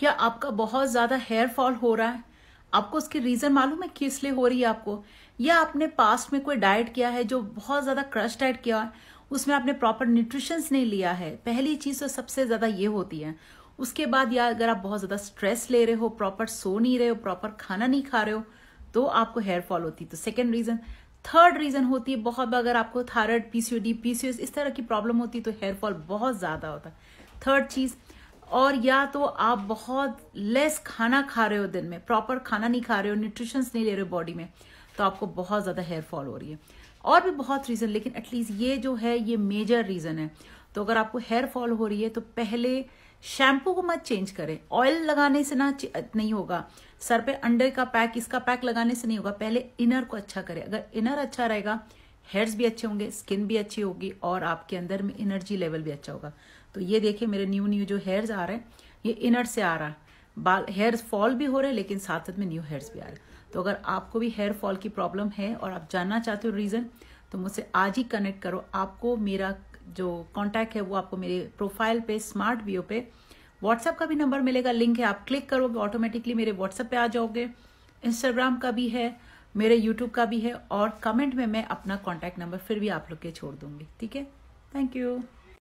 क्या आपका बहुत ज़्यादा हेयर फॉल हो रहा है आपको उसकी रीज़न मालूम है किस लिए हो रही है आपको या आपने पास्ट में कोई डाइट किया है जो बहुत ज़्यादा क्रश डाइट किया है उसमें आपने प्रॉपर न्यूट्रिशंस नहीं लिया है पहली चीज़ तो सबसे ज़्यादा ये होती है उसके बाद या अगर आप बहुत ज़्यादा स्ट्रेस ले रहे हो प्रॉपर सो नहीं रहे हो प्रॉपर खाना नहीं खा रहे हो तो आपको हेयर फॉल होती है तो सेकेंड रीज़न थर्ड रीज़न होती है बहुत अगर आपको थायराइड पीसीओडी पीसीओएस इस तरह की प्रॉब्लम होती है तो हेयर फॉल बहुत ज़्यादा होता है थर्ड चीज़ और या तो आप बहुत लेस खाना खा रहे हो दिन में प्रॉपर खाना नहीं खा रहे हो न्यूट्रिशंस नहीं ले रहे हो बॉडी में तो आपको बहुत ज़्यादा हेयर फॉल हो रही है और भी बहुत रीज़न लेकिन एटलीस्ट ये जो है ये मेजर रीज़न है तो अगर आपको हेयर फॉल हो रही है तो पहले शैम्पू को मत चेंज करें ऑयल लगाने से ना नहीं होगा सर पे अंडे का पैक इसका पैक लगाने से नहीं होगा पहले इनर को अच्छा करें अगर इनर अच्छा रहेगा हेड्स भी अच्छे होंगे स्किन भी अच्छी होगी और आपके अंदर में एनर्जी लेवल भी अच्छा होगा तो ये देखिए मेरे न्यू न्यू जो हेयर्स आ रहे हैं ये इनर से आ रहा है बाल हेयर्स फॉल भी हो रहे हैं लेकिन साथ साथ में न्यू हेयर्स भी आ रहे हैं तो अगर आपको भी हेयर फॉल की प्रॉब्लम है और आप जानना चाहते हो रीज़न तो मुझसे आज ही कनेक्ट करो आपको मेरा जो कॉन्टैक्ट है वो आपको मेरे प्रोफाइल पे स्मार्ट व्यू पे व्हाट्सएप का भी नंबर मिलेगा लिंक है आप क्लिक करोगे ऑटोमेटिकली मेरे व्हाट्सएप पे आ जाओगे इंस्टाग्राम का भी है मेरे यूट्यूब का भी है और कमेंट में मैं अपना कॉन्टैक्ट नंबर फिर भी आप लोग के छोड़ दूंगी ठीक है थैंक यू